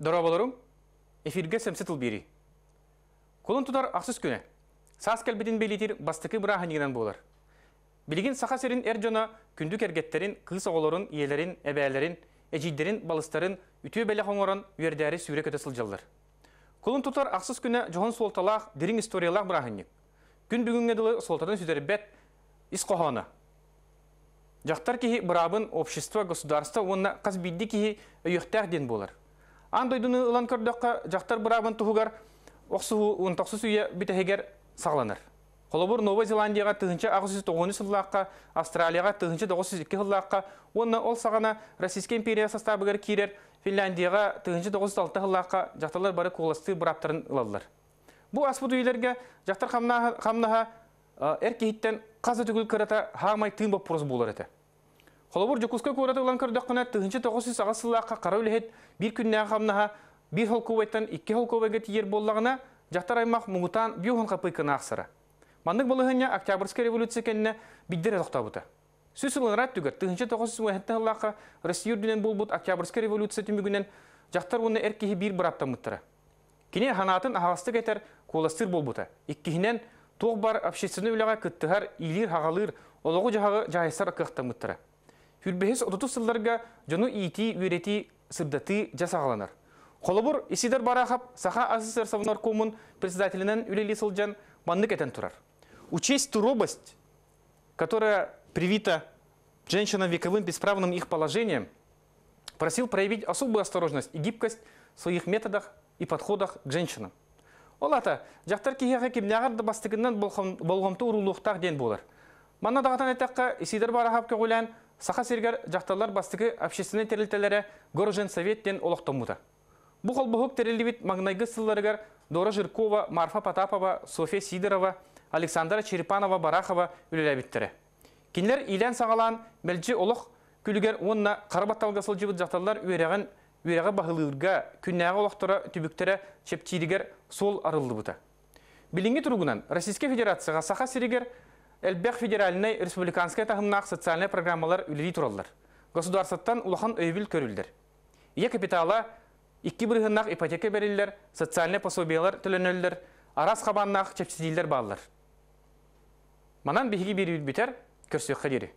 Дора болорум, эфирге сөмсі бері. Колын тудар ақсыз көне. Сас кәлбеден бейлетер бастықы бұрағынығынан болар. Білген сақа серін әр жона күндік әргеттерін, қыз оғыларын, иелерін, әбәлерін, әжейдерін, балыстарын, үті бәлі қоңыран үйердәрі сүйрек өті сылжалдар. тұтар ақсыз күні жоғын солталақ, дерін историялақ бұрағынық. Күн бүгінге дылы солтадан сүдер бәт іс қоғана. Жақтар кейі бұрабын общество государства онына қазбейді кейі өйіқтәғден болар. Андойдыны ылан көрдөккө жактар бырабын туһугар оксуу унтоксус үйе битехигер сагланыр. Холобур Новая Зеландияга тыгынча агысыз тогоны сыллакка, Австралияга тыгынча тогосыз икки сыллакка, онна ол сагана Российский империя составыгар кирер, Финляндияга тыгынча тогосыз алты сыллакка жактарлар бары куласты быраптарын ылаллар. Бу аспыт үйлерге жактар хамнаха эркеиттен каза түгүл кырата хамай тыын боп бурус булар эте. Холобур жокуска кураты улан көрдөк 1900 бир күнне хамнаха бир холкубайттан икки холкубайга тиер боллағына, жактар аймак мугутан бюхан капыкына аксара. Мандык болыгынья Октябрьская революция кенне түгер революция түмүгүнен жактар уны эркихи бир барапта мыттыра. Кине ханатын агасты кетер коластыр болбута. Иккихинен тоқ бар общественный илир хагалыр, хүрбехис ототу сылларга жону ити үйрети сырдаты жасағаланар. Холобур исидар барахап саха СССР савнар комун председателінен үлелі сылжан бандық этен тұрар. Учесть ту робость, которая привита женщинам вековым бесправным их положением, просил проявить особую осторожность и гибкость в своих методах и подходах к женщинам. Олата, жақтар кейеге кемнағарды бастығынан болғымты урулуқтақ ден болар. Манна дағатан әттәққа исидар барахап көгілән Саха сергер жақтарлар бастығы общественный терілтелері Горжен Советтен олықтымуды. Бұл бұғып терілдебет маңнайғы сылларығар Дора Жиркова, Марфа Потапова, София Сидорова, Александра Черепанова, Барахова үлеләбеттірі. Кенлер Илян сағалан мәлджі олық күлігер онына қарабатталғасыл жібіт жақтарлар үйереген үйерегі бағылығырға күннәғі олықтыра түбіктері чептейдігер сол арылды бұты. Білінге тұрғынан Российская Федерацияға саха серегер, Әлбек федеральный республиканская тағымнақ социальный программалар үлігі тұралдар. Государсаттан улахан өйбіл көрілдір. Е капитала 2 ипотеке ипотека берілдер, социальный пособиялар түлінілдер, арас қабаннақ чепсидилдер бағылар. Манан бігі бір үйт бітер,